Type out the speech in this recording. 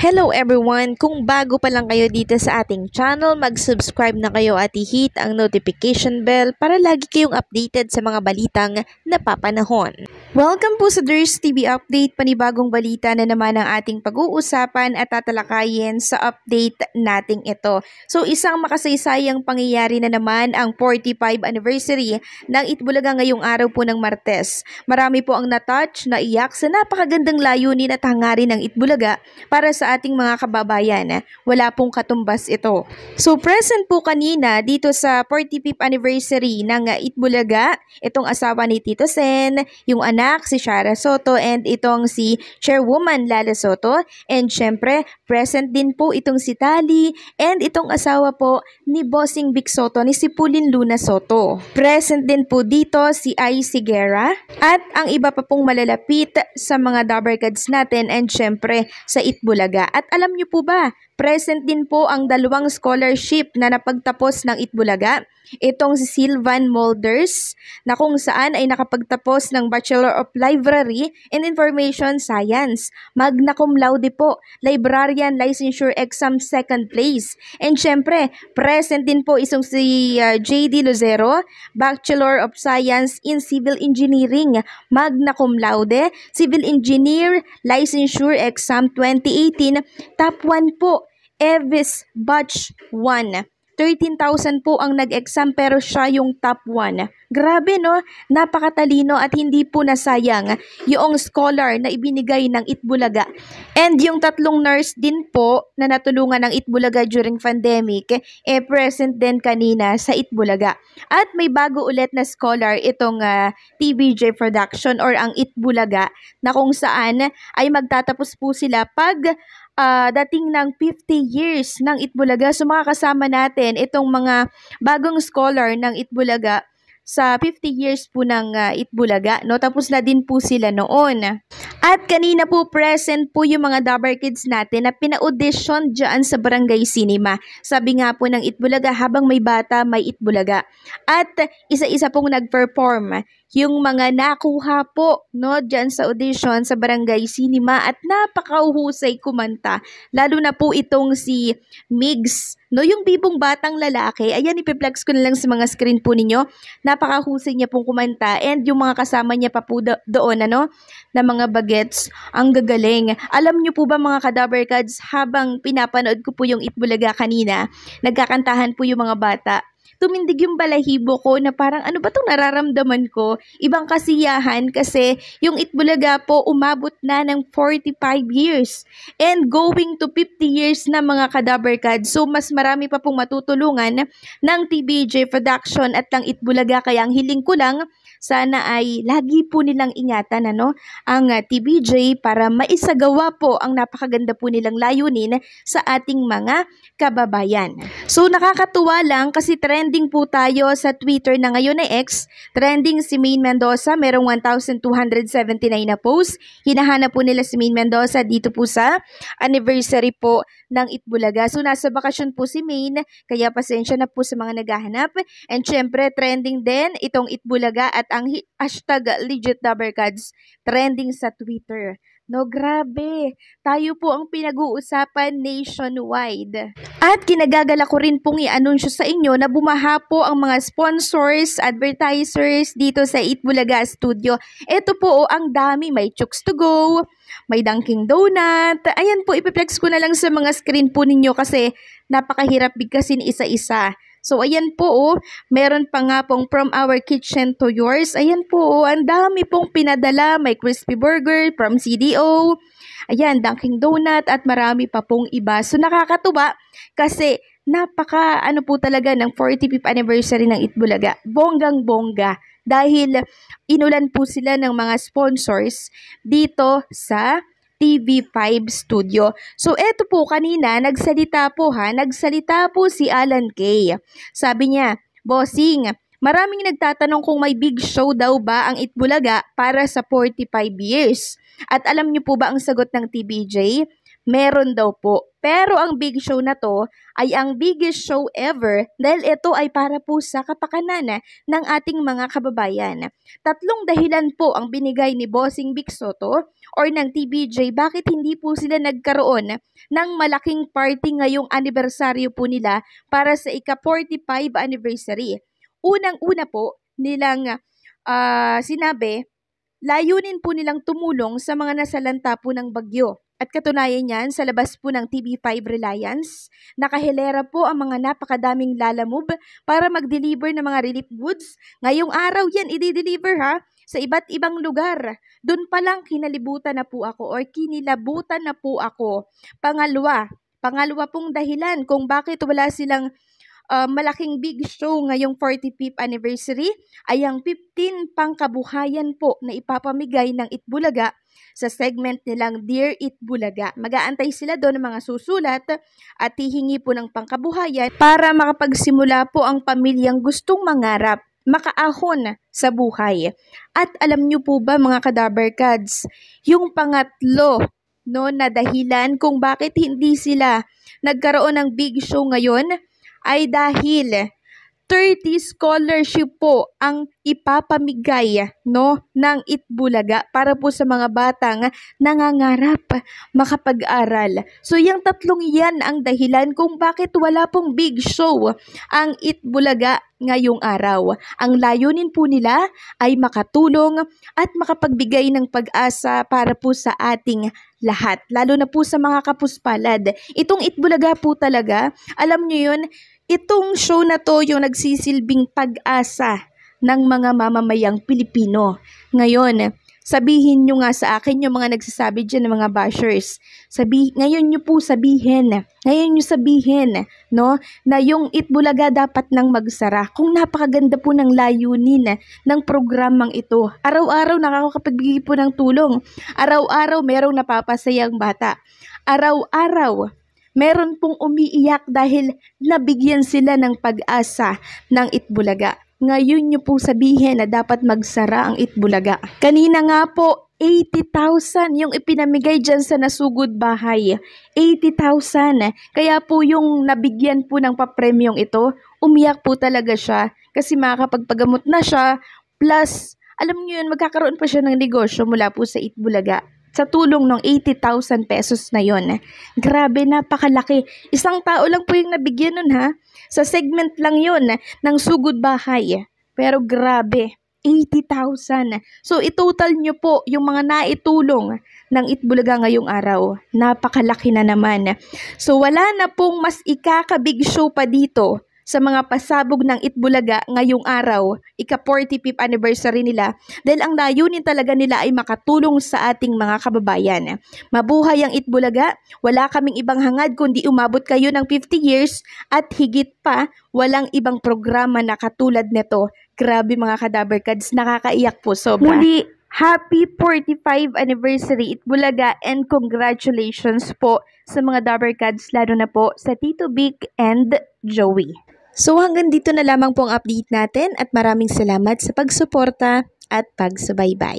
Hello everyone! Kung bago pa lang kayo dito sa ating channel, mag-subscribe na kayo at i-hit ang notification bell para lagi kayong updated sa mga balitang napapanahon. Welcome po sa Durs TV Update, panibagong balita na naman ang ating pag-uusapan at tatalakayin sa update nating ito. So isang makasaysayang pangyayari na naman ang 45 anniversary ng Itbulaga ngayong araw po ng Martes. Marami po ang natouch na iyak sa napakagandang layunin at hangarin ng Itbulaga para sa ating mga kababayan. Eh. Wala pong katumbas ito. So present po kanina dito sa 45th anniversary ng Itbulaga, itong asawa ni Tito Sen, yung anak si Shara Soto and itong si Chairwoman Lala Soto and syempre present din po itong si Tali and itong asawa po ni Bossing Big Soto ni Sipulin Luna Soto. Present din po dito si Ai Sigera at ang iba pa pong malalapit sa mga Dabarkads natin and syempre sa Itbulaga talaga at alam niyo po ba, present din po ang dalawang scholarship na napagtapos ng Itbulaga. Itong si Sylvan Molders na kung saan ay nakapagtapos ng Bachelor of Library and Information Science. Magna cum laude po, Librarian Licensure Exam second place. And syempre, present din po isong si ah, JD Lozero, Bachelor of Science in Civil Engineering, magna cum laude, Civil Engineer Licensure Exam 2018 Philippine, top 1 po, Evis Batch 1. 13,000 po ang nag-exam pero siya yung top 1. Grabe no, napakatalino at hindi po nasayang yung scholar na ibinigay ng Itbulaga. And yung tatlong nurse din po na natulungan ng Itbulaga during pandemic, eh present din kanina sa Itbulaga. At may bago ulit na scholar itong uh, ah, TBJ production or ang Itbulaga na kung saan ay magtatapos po sila pag uh, dating ng 50 years ng Itbulaga. So makakasama natin itong mga bagong scholar ng Itbulaga sa 50 years po ng uh, Itbulaga. No? Tapos na din po sila noon. At kanina po present po yung mga Dabar Kids natin na pina-audition dyan sa Barangay Cinema. Sabi nga po ng Itbulaga, habang may bata, may Itbulaga. At isa-isa pong nag-perform yung mga nakuha po no diyan sa audition sa Barangay Cinema at napakahusay kumanta lalo na po itong si Migs no yung bibong batang lalaki ayan ipe-flex ko na lang sa mga screen po ninyo napakahusay niya pong kumanta and yung mga kasama niya pa po do- doon ano na mga bagets ang gagaling alam niyo po ba mga kadaver cards habang pinapanood ko po yung Itbulaga kanina nagkakantahan po yung mga bata tumindig yung balahibo ko na parang ano ba itong nararamdaman ko? Ibang kasiyahan kasi yung Itbulaga po umabot na ng 45 years and going to 50 years na mga kadabarkad. So mas marami pa pong matutulungan ng TBJ production at ng Itbulaga. Kaya ang hiling ko lang sana ay lagi po nilang ingatan ano, ang ah, TBJ para maisagawa po ang napakaganda po nilang layunin sa ating mga kababayan. So nakakatuwa lang kasi trending po tayo sa Twitter na ngayon ay X. Trending si Maine Mendoza, merong 1,279 na posts. Hinahanap po nila si Maine Mendoza dito po sa anniversary po ng Itbulaga. So nasa bakasyon po si Maine, kaya pasensya na po sa mga naghahanap. And syempre, trending din itong Itbulaga at ang hashtag legit Dabbercads trending sa Twitter. No, grabe. Tayo po ang pinag-uusapan nationwide. At kinagagala ko rin pong i-anunsyo sa inyo na bumaha po ang mga sponsors, advertisers dito sa Itbulaga Studio. Ito po oh, ang dami. May Chooks to Go, may Dunkin Donut. Ayan po, ipiplex ko na lang sa mga screen po ninyo kasi napakahirap bigkasin isa-isa. So, ayan po, oh, meron pa nga pong from our kitchen to yours. Ayan po, oh, ang dami pong pinadala. May crispy burger from CDO. Ayan, Dunkin' Donut at marami pa pong iba. So, nakakatuba kasi napaka ano po talaga ng 45th anniversary ng Itbulaga. Bonggang-bongga. Dahil inulan po sila ng mga sponsors dito sa TV5 Studio. So eto po kanina, nagsalita po ha, nagsalita po si Alan Kay. Sabi niya, Bossing, Maraming nagtatanong kung may big show daw ba ang Itbulaga para sa 45 years. At alam niyo po ba ang sagot ng TBJ? Meron daw po. Pero ang big show na to ay ang biggest show ever dahil ito ay para po sa kapakanan eh, ng ating mga kababayan. Tatlong dahilan po ang binigay ni Bossing Big Soto or ng TBJ bakit hindi po sila nagkaroon ng malaking party ngayong anibersaryo po nila para sa ika-45 anniversary unang-una po nilang uh, sinabi, layunin po nilang tumulong sa mga nasalanta po ng bagyo. At katunayan niyan, sa labas po ng TV5 Reliance, nakahilera po ang mga napakadaming lalamove para mag-deliver ng mga relief goods. Ngayong araw yan, i-deliver ha, sa iba't ibang lugar. Doon pa lang kinalibutan na po ako or kinilabutan na po ako. Pangalawa, pangalawa pong dahilan kung bakit wala silang Ah, malaking big show ngayong 45th anniversary ay ang 15 pangkabuhayan po na ipapamigay ng Itbulaga sa segment nilang Dear Itbulaga. Mag-aantay sila doon ng mga susulat at hihingi po ng pangkabuhayan para makapagsimula po ang pamilyang gustong mangarap makaahon sa buhay. At alam nyo po ba mga kadaber cards, yung pangatlo no, na dahilan kung bakit hindi sila nagkaroon ng big show ngayon Aí da Hilha 30 scholarship po ang ipapamigay no ng Itbulaga para po sa mga batang nangangarap makapag-aral. So yung tatlong 'yan ang dahilan kung bakit wala pong big show ang Itbulaga ngayong araw. Ang layunin po nila ay makatulong at makapagbigay ng pag-asa para po sa ating lahat, lalo na po sa mga kapuspalad. Itong Itbulaga po talaga, alam niyo yun, Itong show na to yung nagsisilbing pag-asa ng mga mamamayang Pilipino. Ngayon, sabihin nyo nga sa akin yung mga nagsasabi dyan ng mga bashers. Sabi, ngayon nyo po sabihin, ngayon nyo sabihin, no, na yung Itbulaga dapat nang magsara. Kung napakaganda po ng layunin ng programang ito. Araw-araw nakakakapagbigay po ng tulong. Araw-araw merong napapasayang bata. Araw-araw meron pong umiiyak dahil nabigyan sila ng pag-asa ng Itbulaga. Ngayon nyo po sabihin na dapat magsara ang Itbulaga. Kanina nga po, 80,000 yung ipinamigay dyan sa nasugod bahay. 80,000. Kaya po yung nabigyan po ng papremyong ito, umiyak po talaga siya kasi makakapagpagamot na siya plus alam niyo yun, magkakaroon pa siya ng negosyo mula po sa Itbulaga sa tulong ng 80,000 pesos na yon. Grabe, napakalaki. Isang tao lang po yung nabigyan nun ha. Sa segment lang yon ng sugod bahay. Pero grabe, 80,000. So, itotal nyo po yung mga naitulong ng Itbulaga ngayong araw. Napakalaki na naman. So, wala na pong mas ikakabig show pa dito sa mga pasabog ng Itbulaga ngayong araw, ika 45 anniversary nila dahil ang layunin talaga nila ay makatulong sa ating mga kababayan. Mabuhay ang Itbulaga, wala kaming ibang hangad kundi umabot kayo ng 50 years at higit pa, walang ibang programa na katulad nito. Grabe mga kadaber cards, nakakaiyak po sobra. Muli, Happy 45 anniversary Itbulaga and congratulations po sa mga Dabbercads lalo na po sa Tito Big and Joey. So hanggang dito na lamang po ang update natin at maraming salamat sa pagsuporta at pagsubaybay.